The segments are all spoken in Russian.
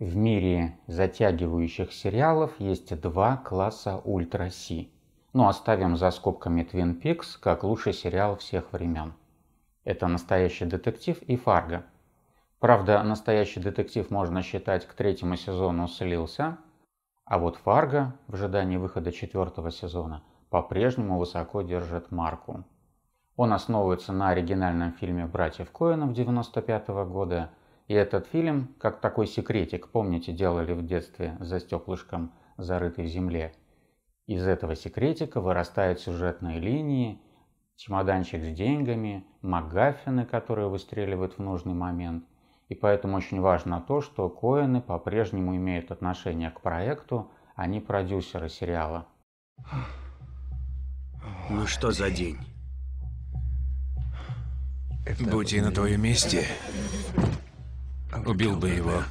В мире затягивающих сериалов есть два класса Ультра Си. Но ну, оставим за скобками Twin Peaks как лучший сериал всех времен. Это «Настоящий детектив» и «Фарго». Правда, «Настоящий детектив» можно считать к третьему сезону слился, а вот «Фарго» в ожидании выхода четвертого сезона по-прежнему высоко держит марку. Он основывается на оригинальном фильме «Братьев Коэнов» 1995 года – и этот фильм, как такой секретик, помните, делали в детстве за стеклышком, зарытый в земле. Из этого секретика вырастают сюжетные линии, чемоданчик с деньгами, МакГаффины, которые выстреливают в нужный момент. И поэтому очень важно то, что Коэны по-прежнему имеют отношение к проекту, а не продюсеры сериала. Ну что за день? Будь я на твоем месте, убил бы его.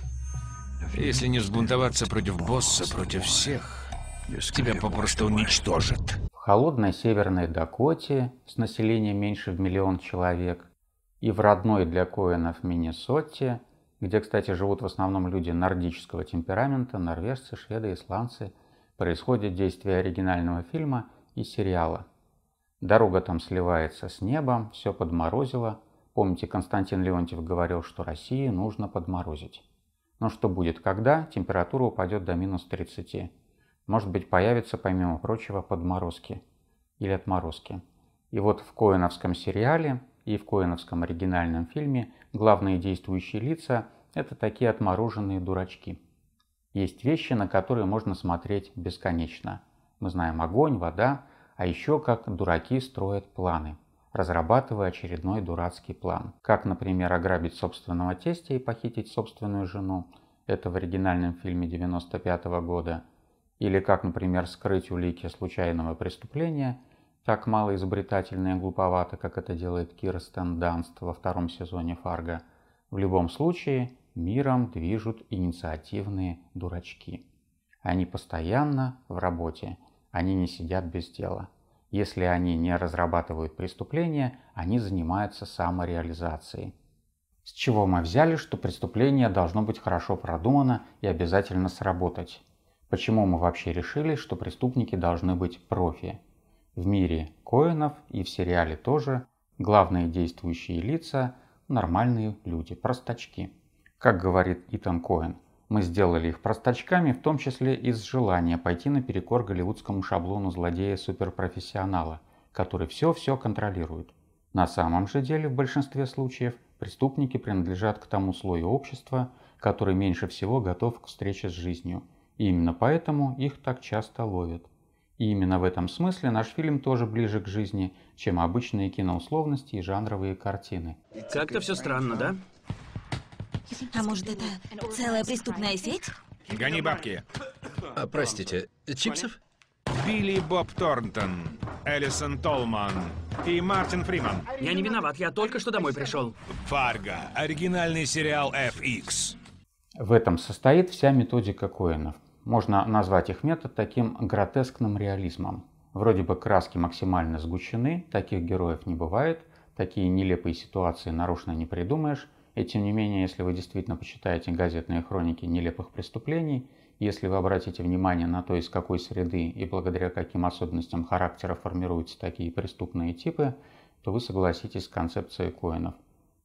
Если не сбунтоваться против босса, против всех, тебя попросту уничтожат. В холодной северной Дакоте с населением меньше в миллион человек и в родной для Коэнов Миннесоте, где, кстати, живут в основном люди нордического темперамента, норвежцы, шведы, исландцы, происходит действие оригинального фильма и сериала. Дорога там сливается с небом, все подморозило – Помните, Константин Леонтьев говорил, что России нужно подморозить. Но что будет, когда температура упадет до минус 30? Может быть, появятся, помимо прочего, подморозки или отморозки. И вот в Коиновском сериале и в Коиновском оригинальном фильме главные действующие лица – это такие отмороженные дурачки. Есть вещи, на которые можно смотреть бесконечно. Мы знаем огонь, вода, а еще как дураки строят планы разрабатывая очередной дурацкий план. Как, например, ограбить собственного тестя и похитить собственную жену, это в оригинальном фильме 95 года, или как, например, скрыть улики случайного преступления, так мало изобретательно и глуповато, как это делает Кирстен Данст во втором сезоне «Фарго», в любом случае миром движут инициативные дурачки. Они постоянно в работе, они не сидят без дела. Если они не разрабатывают преступления, они занимаются самореализацией. С чего мы взяли, что преступление должно быть хорошо продумано и обязательно сработать? Почему мы вообще решили, что преступники должны быть профи? В мире Коинов и в сериале тоже главные действующие лица – нормальные люди, простачки. Как говорит Итан Коэн – мы сделали их простачками, в том числе из желания пойти наперекор голливудскому шаблону злодея-суперпрофессионала, который все-все контролирует. На самом же деле, в большинстве случаев, преступники принадлежат к тому слою общества, который меньше всего готов к встрече с жизнью. И именно поэтому их так часто ловят. И именно в этом смысле наш фильм тоже ближе к жизни, чем обычные киноусловности и жанровые картины. Как-то все странно, да? А может, это целая преступная сеть? Гони бабки. А, простите, чипсов? Билли Боб Торнтон, Элисон Толман и Мартин Фриман. Я не виноват, я только что домой пришел. Фарго, оригинальный сериал FX. В этом состоит вся методика Коинов. Можно назвать их метод таким гротескным реализмом. Вроде бы краски максимально сгущены, таких героев не бывает, такие нелепые ситуации нарочно не придумаешь, и тем не менее, если вы действительно почитаете газетные хроники нелепых преступлений, если вы обратите внимание на то, из какой среды и благодаря каким особенностям характера формируются такие преступные типы, то вы согласитесь с концепцией Коинов.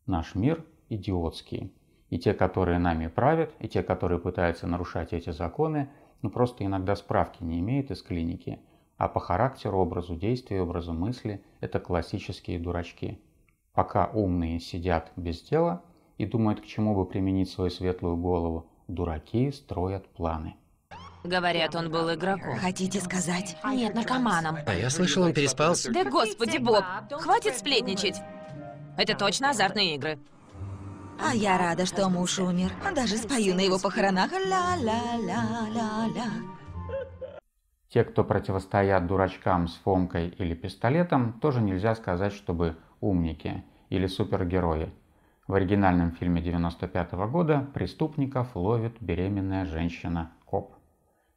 Наш мир идиотский. И те, которые нами правят, и те, которые пытаются нарушать эти законы, ну просто иногда справки не имеют из клиники. А по характеру, образу действия, образу мысли – это классические дурачки. Пока умные сидят без дела – и думают, к чему бы применить свою светлую голову. Дураки строят планы. Говорят, он был игроком. Хотите сказать? Нет, наркоманом. А я слышал, он переспал Да господи, Боб, хватит сплетничать. Это точно азартные игры. А я рада, что муж умер. Даже спою на его похоронах ла-ла-ла-ла-ла. Те, кто противостоят дурачкам с фомкой или пистолетом, тоже нельзя сказать, чтобы умники или супергерои. В оригинальном фильме 1995 года преступников ловит беременная женщина Коп.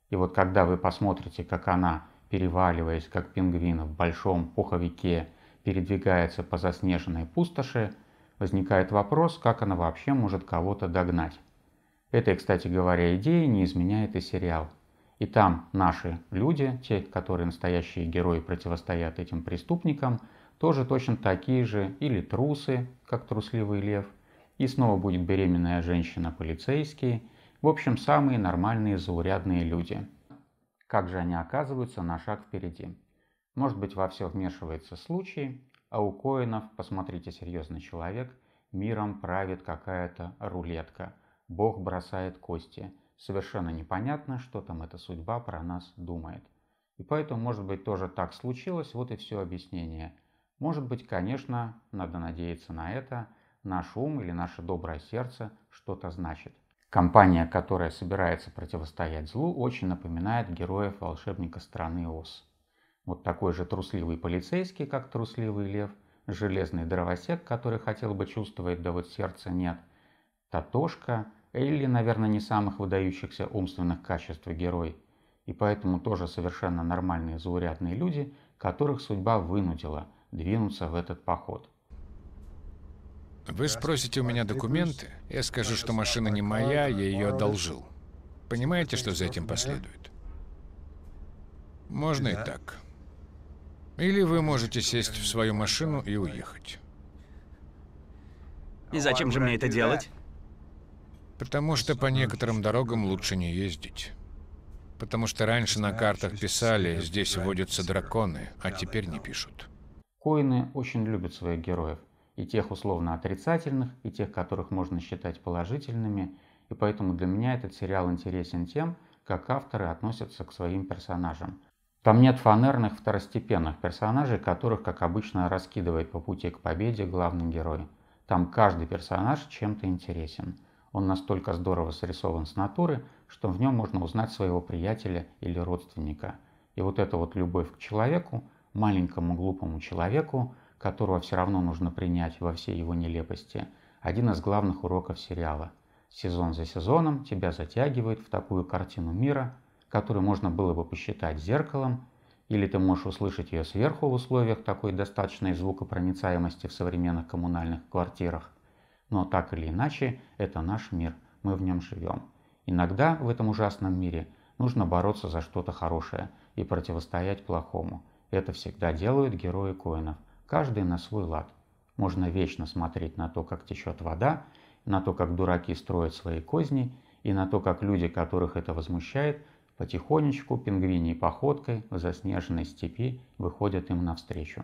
И вот когда вы посмотрите, как она, переваливаясь как пингвин в большом пуховике, передвигается по заснеженной пустоши, возникает вопрос, как она вообще может кого-то догнать. Этой, кстати говоря, идеи не изменяет и сериал. И там наши люди, те, которые настоящие герои противостоят этим преступникам, тоже точно такие же или трусы, как трусливый лев, и снова будет беременная женщина-полицейский, в общем, самые нормальные заурядные люди. Как же они оказываются на шаг впереди? Может быть, во все вмешивается случай, а у Коинов, посмотрите, серьезный человек, миром правит какая-то рулетка. Бог бросает кости. Совершенно непонятно, что там эта судьба про нас думает. И поэтому, может быть, тоже так случилось, вот и все объяснение – может быть, конечно, надо надеяться на это, наш ум или наше доброе сердце что-то значит. Компания, которая собирается противостоять злу, очень напоминает героев волшебника страны Оз. Вот такой же трусливый полицейский, как трусливый лев, железный дровосек, который хотел бы чувствовать, да вот сердца нет, Татошка, или, наверное, не самых выдающихся умственных качеств и герой, и поэтому тоже совершенно нормальные заурядные люди, которых судьба вынудила – двинуться в этот поход. Вы спросите у меня документы, я скажу, что машина не моя, я ее одолжил. Понимаете, что за этим последует? Можно и так. Или вы можете сесть в свою машину и уехать. И зачем же мне это делать? Потому что по некоторым дорогам лучше не ездить. Потому что раньше на картах писали, здесь водятся драконы, а теперь не пишут. Коины очень любят своих героев, и тех условно отрицательных, и тех, которых можно считать положительными, и поэтому для меня этот сериал интересен тем, как авторы относятся к своим персонажам. Там нет фанерных второстепенных персонажей, которых, как обычно, раскидывает по пути к победе главный герой. Там каждый персонаж чем-то интересен. Он настолько здорово срисован с натуры, что в нем можно узнать своего приятеля или родственника. И вот эта вот любовь к человеку – маленькому глупому человеку, которого все равно нужно принять во всей его нелепости, один из главных уроков сериала. Сезон за сезоном тебя затягивает в такую картину мира, которую можно было бы посчитать зеркалом, или ты можешь услышать ее сверху в условиях такой достаточной звукопроницаемости в современных коммунальных квартирах. Но так или иначе, это наш мир, мы в нем живем. Иногда в этом ужасном мире нужно бороться за что-то хорошее и противостоять плохому – это всегда делают герои коинов, каждый на свой лад. Можно вечно смотреть на то, как течет вода, на то, как дураки строят свои козни, и на то, как люди, которых это возмущает, потихонечку пингвиней походкой в заснеженной степи выходят им навстречу.